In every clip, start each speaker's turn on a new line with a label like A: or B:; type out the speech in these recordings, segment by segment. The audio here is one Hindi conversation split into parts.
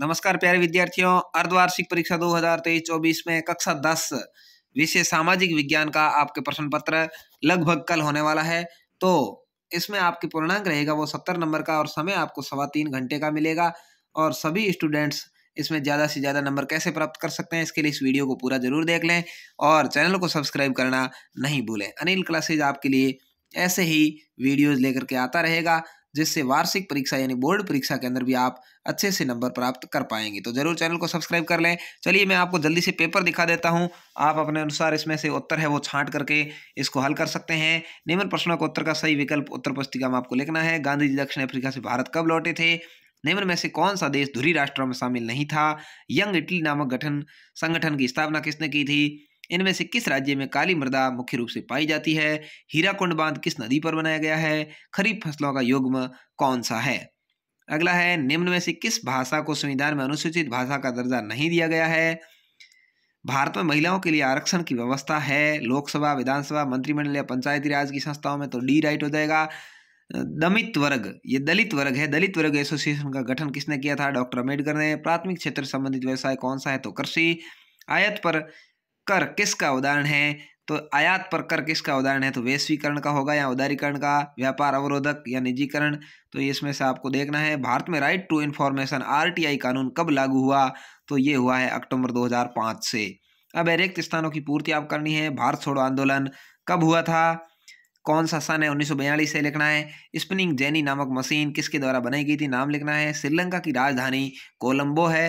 A: नमस्कार प्यारे विद्यार्थियों अर्धवार्षिक परीक्षा 2023-24 में कक्षा 10 विषय सामाजिक विज्ञान का आपके प्रश्न पत्र लगभग कल होने वाला है तो इसमें आपके पूर्णांक रहेगा वो सत्तर नंबर का और समय आपको सवा तीन घंटे का मिलेगा और सभी स्टूडेंट्स इसमें ज़्यादा से ज़्यादा नंबर कैसे प्राप्त कर सकते हैं इसके लिए इस वीडियो को पूरा जरूर देख लें और चैनल को सब्सक्राइब करना नहीं भूलें अनिल क्लासेज आपके लिए ऐसे ही वीडियोज़ लेकर के आता रहेगा जिससे वार्षिक परीक्षा यानी बोर्ड परीक्षा के अंदर भी आप अच्छे से नंबर प्राप्त कर पाएंगे तो जरूर चैनल को सब्सक्राइब कर लें चलिए मैं आपको जल्दी से पेपर दिखा देता हूं आप अपने अनुसार इसमें से उत्तर है वो छांट करके इसको हल कर सकते हैं निम्न प्रश्नों का उत्तर का सही विकल्प उत्तर पुस्तिका में आपको लिखना है गांधी जी दक्षिण अफ्रीका से भारत कब लौटे थे निम्न में से कौन सा देश धुरी राष्ट्रों में शामिल नहीं था यंग इटली नामक गठन संगठन की स्थापना किसने की थी इनमें से किस राज्य में काली मृदा मुख्य रूप से पाई जाती है हीराकुंड बांध किस नदी पर बनाया गया है खरीफ फसलों का युग्म कौन सा है अगला है निम्न में से किस भाषा को संविधान में अनुसूचित भाषा का दर्जा नहीं दिया गया है भारत में महिलाओं के लिए आरक्षण की व्यवस्था है लोकसभा विधानसभा मंत्रिमंडल या पंचायती राज की संस्थाओं में तो डी राइट हो जाएगा दमित वर्ग ये दलित वर्ग है दलित वर्ग एसोसिएशन का गठन किसने किया था डॉक्टर अम्बेडकर ने प्राथमिक क्षेत्र संबंधित व्यवसाय कौन सा है तो कृषि आयत पर कर किसका उदाहरण है तो आयात पर कर किसका उदाहरण है तो वैश्वीकरण का होगा या उदारीकरण का व्यापार अवरोधक या निजीकरण तो इसमें से आपको देखना है भारत में राइट टू इन्फॉर्मेशन आरटीआई कानून कब लागू हुआ तो ये हुआ है अक्टूबर 2005 से अब रिक्त स्थानों की पूर्ति आप करनी है भारत छोड़ो आंदोलन कब हुआ था कौन सा सन है उन्नीस से लिखना है स्पिनिंग जेनी नामक मशीन किसके द्वारा बनाई गई थी नाम लिखना है श्रीलंका की राजधानी कोलंबो है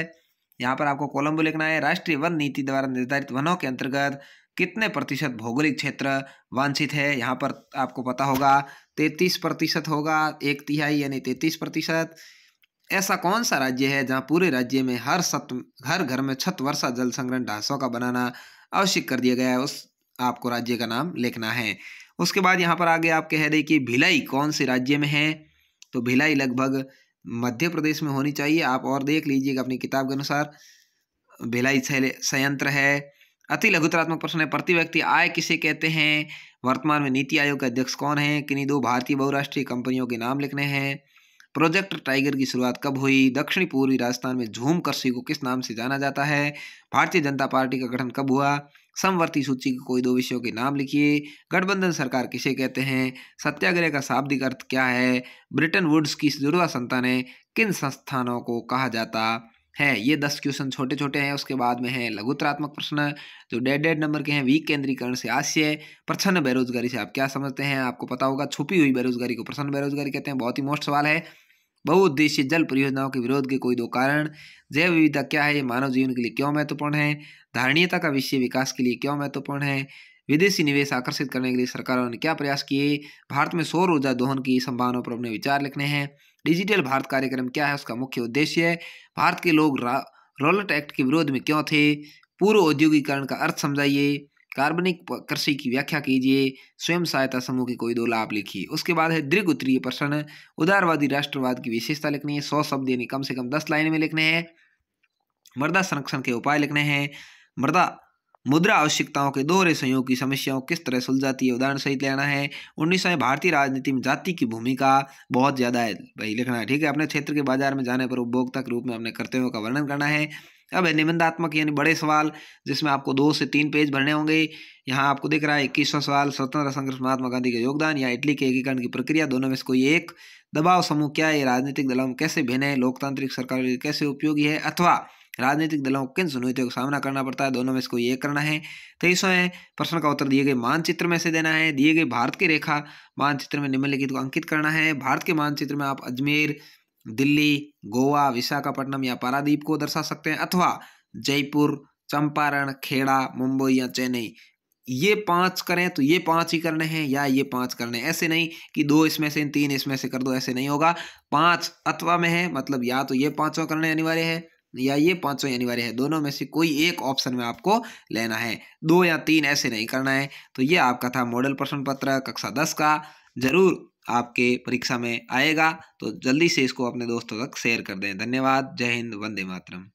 A: यहाँ पर आपको कोलम्बो लिखना है राष्ट्रीय वन नीति द्वारा निर्धारित वनों के अंतर्गत कितने प्रतिशत भौगोलिक क्षेत्र वांछित है यहाँ पर आपको पता होगा तैतीस प्रतिशत होगा एक तिहाई यानी तैतीस प्रतिशत ऐसा कौन सा राज्य है जहाँ पूरे राज्य में हर सत हर घर में छत वर्षा जल संग्रहण ढांसों का बनाना आवश्यक कर दिया गया है उस आपको राज्य का नाम लिखना है उसके बाद यहाँ पर आगे आप कह रहे कि भिलाई कौन से राज्य में है तो भिलाई लगभग मध्य प्रदेश में होनी चाहिए आप और देख लीजिएगा अपनी किताब के अनुसार भिलाई संयंत्र है अति लघुतरात्मक प्रश्न है प्रति व्यक्ति आय किसे कहते हैं वर्तमान में नीति आयोग के अध्यक्ष कौन है किन्हीं दो भारतीय बहुराष्ट्रीय कंपनियों के नाम लिखने हैं प्रोजेक्ट टाइगर की शुरुआत कब हुई दक्षिणी पूर्वी राजस्थान में झूम कृषि को किस नाम से जाना जाता है भारतीय जनता पार्टी का गठन कब हुआ समवर्ती सूची के कोई दो विषयों के नाम लिखिए गठबंधन सरकार किसे कहते हैं सत्याग्रह का शाब्दिक अर्थ क्या है ब्रिटेन वुड्स की जुड़वा ने किन संस्थानों को कहा जाता है ये दस क्वेश्चन छोटे छोटे हैं उसके बाद में है लघुत्रात्मक प्रश्न जो डेड डेड नंबर के हैं वीक केंद्रीकरण से आशय प्रसन्न बेरोजगारी से आप क्या समझते हैं आपको पता होगा छुपी हुई बेरोजगारी को प्रसन्न बेरोजगारी कहते हैं बहुत ही मोस्ट सवाल है बहुउद्देशीय जल परियोजनाओं के विरोध के कोई दो कारण जैव विविधता क्या है मानव जीवन के लिए क्यों महत्वपूर्ण है धारणीयता का विषय विकास के लिए क्यों महत्वपूर्ण है विदेशी निवेश आकर्षित करने के लिए सरकारों ने क्या प्रयास किए भारत में सौर ऊर्जा दोहन की संभावनाओं पर अपने विचार लिखने हैं डिजिटल भारत कार्यक्रम क्या है उसका मुख्य उद्देश्य है भारत के लोग रोलट एक्ट के विरोध में क्यों थे पूर्व औद्योगिकरण का अर्थ समझाइए कार्बनिक कृषि की व्याख्या कीजिए स्वयं सहायता समूह के कोई दो लाभ लिखिए उसके बाद है दीर्घ उत्तरीय प्रश्न उदारवादी राष्ट्रवाद की विशेषता लिखनी है सौ शब्द यानी कम से कम दस लाइन में लिखने हैं मृदा संरक्षण के उपाय लिखने हैं मृदा मुद्रा आवश्यकताओं के दोहरे संयोग की समस्याओं किस तरह सुलझाती है उदाहरण सहित लेना है उन्नीसवें भारतीय राजनीति में जाति की भूमिका बहुत ज़्यादा है भाई लिखना है ठीक है अपने क्षेत्र के बाजार में जाने पर उपभोक्ता के रूप में अपने कर्तव्यों का वर्णन करना है अब है निबंधात्मक यानी बड़े सवाल जिसमें आपको दो से तीन पेज भरने होंगे यहाँ आपको दिख रहा है इक्कीसवां सवाल स्वतंत्रता संघर्ष महात्मा गांधी का योगदान या इटली के एकीकरण की प्रक्रिया दोनों में से कोई एक दबाव समूह क्या है राजनीतिक दलों में कैसे भिन्न है लोकतांत्रिक सरकार कैसे उपयोगी है अथवा राजनीतिक दलों को किन चुनौतियों का सामना करना पड़ता है दोनों में से कोई एक करना है तेईसवा है प्रश्न का उत्तर दिए गए मानचित्र में से देना है दिए गए भारत की रेखा मानचित्र में निम्नलिखित को अंकित करना है भारत के मानचित्र में आप अजमेर दिल्ली गोवा विशाखापट्टनम या पारादीप को दर्शा सकते हैं अथवा जयपुर चंपारण खेड़ा मुंबई या चेन्नई ये पांच करें तो ये पांच ही करने हैं या ये पांच करने ऐसे नहीं कि दो इसमें से तीन इसमें से कर दो ऐसे नहीं होगा पांच अथवा में है मतलब या तो ये पांचों करने अनिवार्य है या ये पांचों अनिवार्य है दोनों में से कोई एक ऑप्शन में आपको लेना है दो या तीन ऐसे नहीं करना है तो ये आपका था मॉडल प्रश्न पत्र कक्षा दस का जरूर आपके परीक्षा में आएगा तो जल्दी से इसको अपने दोस्तों तक शेयर कर दें धन्यवाद जय हिंद वंदे मातरम